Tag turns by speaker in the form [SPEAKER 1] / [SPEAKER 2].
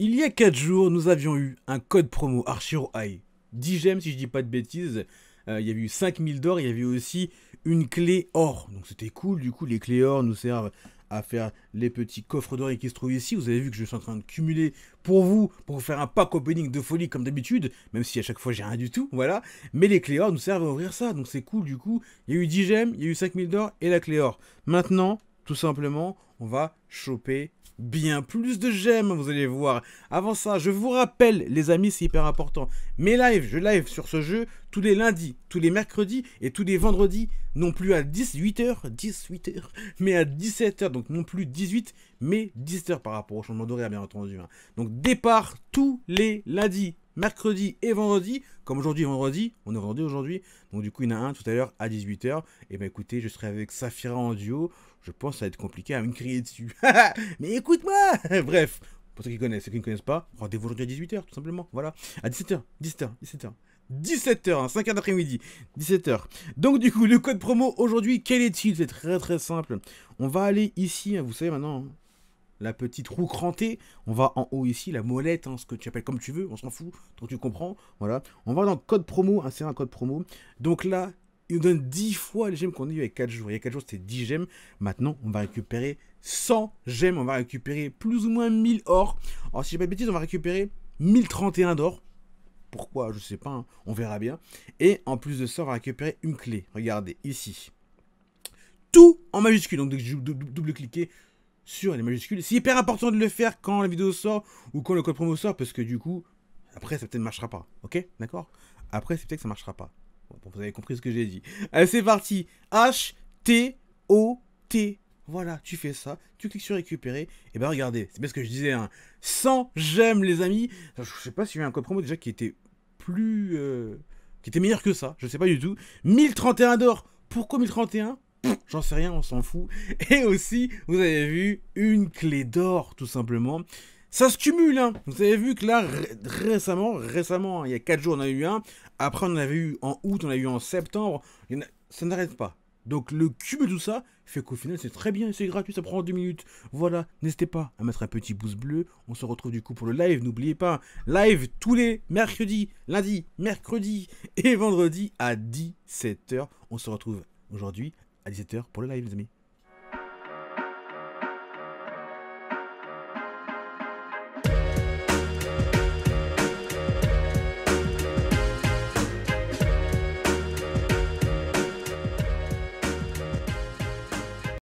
[SPEAKER 1] Il y a 4 jours, nous avions eu un code promo Archiro High. 10 gemmes si je dis pas de bêtises. Euh, il y avait eu 5000 d'or, il y avait aussi une clé or. Donc c'était cool, du coup les clés or nous servent à faire les petits coffres d'or qui se trouvent ici. Vous avez vu que je suis en train de cumuler pour vous, pour faire un pack opening de folie comme d'habitude, même si à chaque fois j'ai rien du tout, voilà. Mais les clés or nous servent à ouvrir ça, donc c'est cool du coup. Il y a eu 10 gemmes, il y a eu 5000 d'or et la clé or. Maintenant, tout simplement, on va choper bien plus de j'aime, vous allez voir. Avant ça, je vous rappelle, les amis, c'est hyper important. Mes lives, je live sur ce jeu tous les lundis, tous les mercredis et tous les vendredis, non plus à 18h, 18h, mais à 17h, donc non plus 18, mais 10h par rapport au changement d'horaire, bien entendu. Hein. Donc départ tous les lundis mercredi et vendredi. Comme aujourd'hui vendredi, on est vendredi aujourd'hui. Donc du coup, il y en a un tout à l'heure à 18h. Eh et ben écoutez, je serai avec Safira en duo. Je pense que ça va être compliqué à me crier dessus. Mais écoute-moi Bref, pour ceux qui connaissent, ceux qui ne connaissent pas, rendez-vous aujourd'hui à 18h tout simplement. Voilà. À 17h, 17h, 17h. 17h, 5h d'après-midi, 17h. Donc du coup, le code promo aujourd'hui, quel est-il C'est très très simple. On va aller ici, hein, vous savez maintenant, hein la petite roue crantée. On va en haut ici, la molette, hein, ce que tu appelles comme tu veux, on s'en fout, donc tu comprends. Voilà. On va dans code promo, insérer un code promo. Donc là, il nous donne 10 fois les gemmes qu'on a eu avec 4 jours. Il y a 4 jours, c'était 10 gemmes. Maintenant, on va récupérer 100 gemmes. On va récupérer plus ou moins 1000 or. Alors, si j'ai pas de bêtises, on va récupérer 1031 d'or. Pourquoi Je sais pas. Hein. On verra bien. Et en plus de ça, on va récupérer une clé. Regardez, ici. Tout en majuscule. Donc, double-cliquer sur les majuscules. C'est hyper important de le faire quand la vidéo sort ou quand le code promo sort parce que du coup, après, ça peut-être marchera pas. Ok D'accord Après, c'est peut-être que ça marchera pas. Bon, vous avez compris ce que j'ai dit. Allez, c'est parti. H, T, O, T. Voilà, tu fais ça, tu cliques sur récupérer, et ben regardez, c'est bien ce que je disais, un hein. 100 j'aime les amis, je sais pas si y a un code promo déjà qui était plus... Euh, qui était meilleur que ça, je sais pas du tout. 1031 d'or, pourquoi 1031 j'en sais rien, on s'en fout. Et aussi, vous avez vu une clé d'or, tout simplement. Ça se cumule, hein. Vous avez vu que là, récemment, récemment, hein, il y a 4 jours, on a eu un. Après, on en avait eu en août, on a eu en septembre. Ça n'arrête pas. Donc le cube de tout ça fait qu'au final c'est très bien, c'est gratuit, ça prend 2 minutes. Voilà, n'hésitez pas à mettre un petit pouce bleu. On se retrouve du coup pour le live, n'oubliez pas, live tous les mercredis, lundi, mercredi et vendredi à 17h. On se retrouve aujourd'hui à 17h pour le live, les amis.